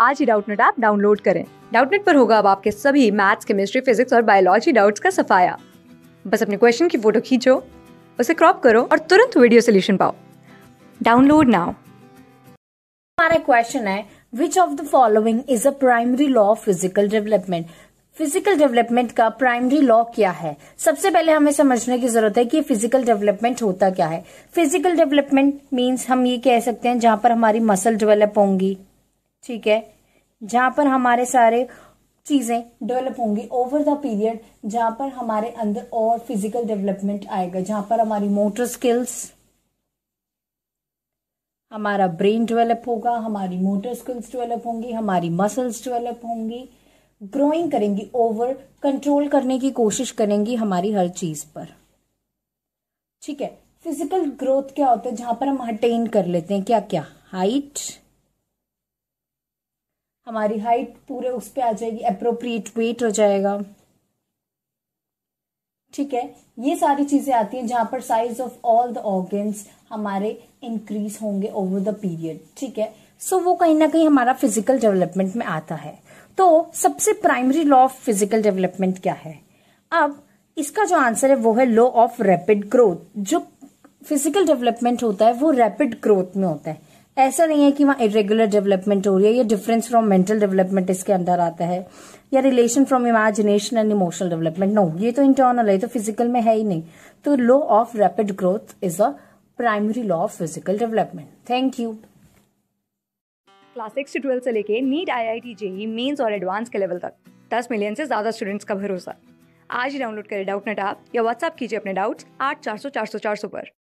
आज ही Doubtnut app download करें डाउटनेट पर होगा अब आपके सभी मैथ्स केमिस्ट्री फिजिक्स और बायोलॉजी डाउट्स का सफाया बस अपने क्वेश्चन की फोटो खींचो उसे क्रॉप करो और तुरंत वीडियो सोल्यूशन पाओ डाउनलोड नाउ हमारा क्वेश्चन है which of the following is a primary law of physical development physical development का प्राइमरी लॉ क्या है सबसे पहले हमें समझने की जरूरत है कि फिजिकल डेवलपमेंट होता क्या है फिजिकल डेवलपमेंट मींस हम ये कह सकते हैं जहां पर हमारी मसल डेवलप होंगी ठीक है जहां पर हमारे सारे चीजें डेवलप होंगी ओवर द पीरियड जहां पर हमारे अंदर और फिजिकल डेवलपमेंट आएगा जहां पर हमारी मोटर स्किल्स हमारा ब्रेन डेवलप होगा हमारी मोटर स्किल्स डेवलप होंगी हमारी मसल्स डेवलप होंगी ग्रोइंग करेंगी ओवर कंट्रोल करने की कोशिश करेंगी हमारी हर चीज पर ठीक है फिजिकल ग्रोथ क्या होता है जहां पर हम अटेन कर लेते हैं क्या क्या हाइट हमारी हाइट पूरे उस पर आ जाएगी अप्रोप्रिएट वेट हो जाएगा ठीक है ये सारी चीजें आती हैं जहां पर size of all the organs हमारे इंक्रीज होंगे ओवर द पीरियड ठीक है सो so, वो कहीं ना कहीं हमारा फिजिकल डेवलपमेंट में आता है तो सबसे primary law of physical development क्या है अब इसका जो आंसर है वो है लॉ ऑफ रैपिड ग्रोथ जो फिजिकल डेवलपमेंट होता है वो रैपिड ग्रोथ में होता है ऐसा नहीं है कि वहाँ इरेगुलर डेवलपमेंट हो रही है ये डिफरेंस फ्रॉम मेंटल डेवलपमेंट इसके अंदर आता है या relation from imagination and emotional development no ये तो इंटरनल है तो फिजिकल में है ही नहीं तो law of rapid growth is a primary law of physical development thank you class six to twelfth से लेके NEET I I T JEE mains और एडवांस के लेवल तक दस मिलियन से ज़्यादा स्टूडेंट्स का भरोसा आज ही डाउनलोड करें डाउट नेट या व्हाट्सअप कीजिए अपने डाउट्स आठ चार सौ चार सौ चार सौ पर